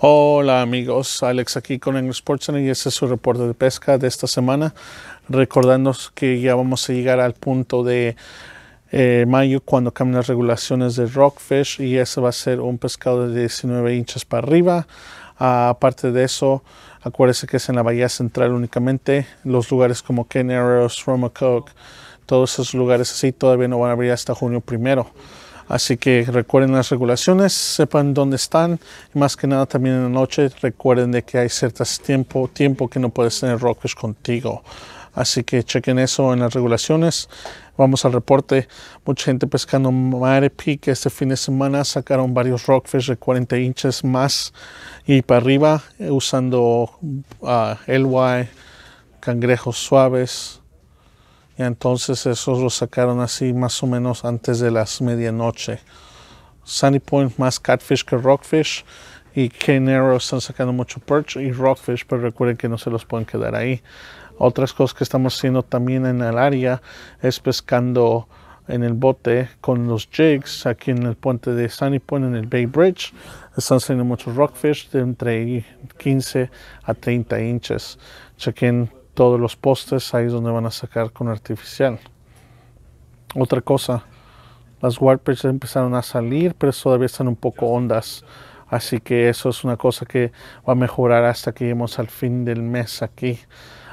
Hola amigos, Alex aquí con Anglo Sports y este es su reporte de pesca de esta semana. Recordándonos que ya vamos a llegar al punto de eh, mayo cuando cambian las regulaciones de Rockfish y ese va a ser un pescado de 19 hinchas para arriba. Ah, aparte de eso, acuérdense que es en la bahía central únicamente. Los lugares como Ken Arrows, Coke, todos esos lugares así todavía no van a abrir hasta junio primero. Así que recuerden las regulaciones, sepan dónde están. Y más que nada también en la noche recuerden de que hay ciertas tiempo, tiempo que no puedes tener rockfish contigo. Así que chequen eso en las regulaciones. Vamos al reporte. Mucha gente pescando Mare Peak este fin de semana sacaron varios rockfish de 40 inches más y para arriba eh, usando uh, ah, LY, cangrejos suaves, y entonces esos los sacaron así más o menos antes de las medianoche. Sunny Point más catfish que rockfish y Cane están sacando mucho perch y rockfish, pero recuerden que no se los pueden quedar ahí. Otras cosas que estamos haciendo también en el área es pescando en el bote con los jigs aquí en el puente de Sunny Point en el Bay Bridge. Están saliendo muchos rockfish de entre 15 a 30 inches. Chequen todos los postes, ahí es donde van a sacar con artificial. Otra cosa, las warpers empezaron a salir, pero todavía están un poco hondas. Así que eso es una cosa que va a mejorar hasta que lleguemos al fin del mes aquí.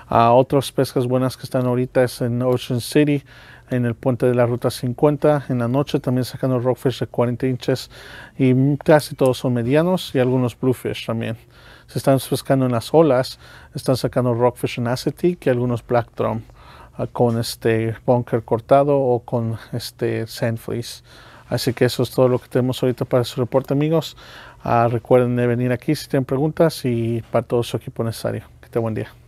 a ah, otras pescas buenas que están ahorita es en Ocean City en el puente de la Ruta 50. En la noche también sacando rockfish de 40 inches y casi todos son medianos y algunos bluefish también. Se están pescando en las olas, están sacando rockfish en acetic y algunos black drum ah, con este bunker cortado o con este sand Así que eso es todo lo que tenemos ahorita para su reporte, amigos. Ah, recuerden venir aquí si tienen preguntas y para todo su equipo necesario. Que tengan buen día.